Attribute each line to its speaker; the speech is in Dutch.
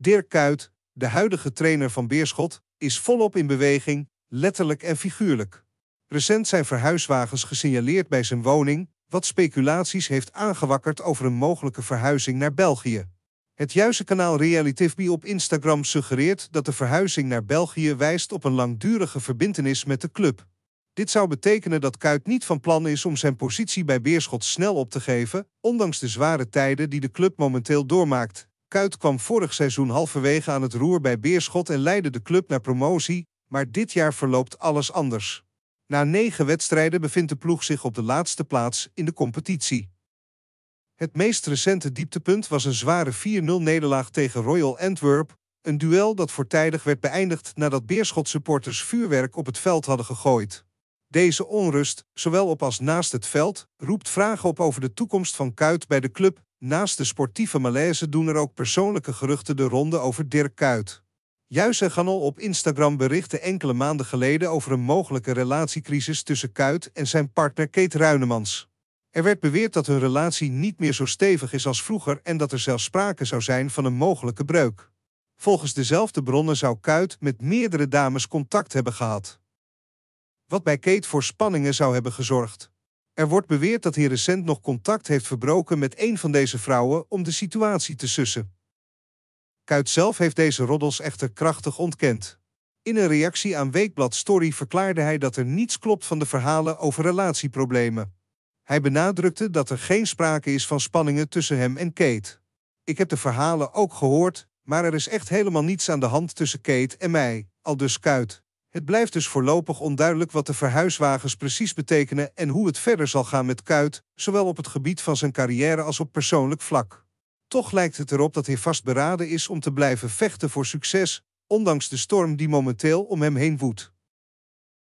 Speaker 1: Dirk Kuyt, de huidige trainer van Beerschot, is volop in beweging, letterlijk en figuurlijk. Recent zijn verhuiswagens gesignaleerd bij zijn woning, wat speculaties heeft aangewakkerd over een mogelijke verhuizing naar België. Het juiste kanaal RealityFB op Instagram suggereert dat de verhuizing naar België wijst op een langdurige verbintenis met de club. Dit zou betekenen dat Kuit niet van plan is om zijn positie bij Beerschot snel op te geven, ondanks de zware tijden die de club momenteel doormaakt. Kuit kwam vorig seizoen halverwege aan het roer bij Beerschot en leidde de club naar promotie, maar dit jaar verloopt alles anders. Na negen wedstrijden bevindt de ploeg zich op de laatste plaats in de competitie. Het meest recente dieptepunt was een zware 4-0-nederlaag tegen Royal Antwerp, een duel dat voortijdig werd beëindigd nadat Beerschot supporters vuurwerk op het veld hadden gegooid. Deze onrust, zowel op als naast het veld, roept vragen op over de toekomst van Kuit bij de club. Naast de sportieve malaise doen er ook persoonlijke geruchten de ronde over Dirk Kuit. Juist en Ganol op Instagram berichtte enkele maanden geleden over een mogelijke relatiecrisis tussen Kuit en zijn partner Kate Ruinemans. Er werd beweerd dat hun relatie niet meer zo stevig is als vroeger en dat er zelfs sprake zou zijn van een mogelijke breuk. Volgens dezelfde bronnen zou Kuit met meerdere dames contact hebben gehad wat bij Kate voor spanningen zou hebben gezorgd. Er wordt beweerd dat hij recent nog contact heeft verbroken met een van deze vrouwen om de situatie te sussen. Kuit zelf heeft deze roddels echter krachtig ontkend. In een reactie aan Weekblad Story verklaarde hij dat er niets klopt van de verhalen over relatieproblemen. Hij benadrukte dat er geen sprake is van spanningen tussen hem en Kate. Ik heb de verhalen ook gehoord, maar er is echt helemaal niets aan de hand tussen Kate en mij, al dus Kuit. Het blijft dus voorlopig onduidelijk wat de verhuiswagens precies betekenen en hoe het verder zal gaan met Kuit, zowel op het gebied van zijn carrière als op persoonlijk vlak. Toch lijkt het erop dat hij vastberaden is om te blijven vechten voor succes, ondanks de storm die momenteel om hem heen woedt.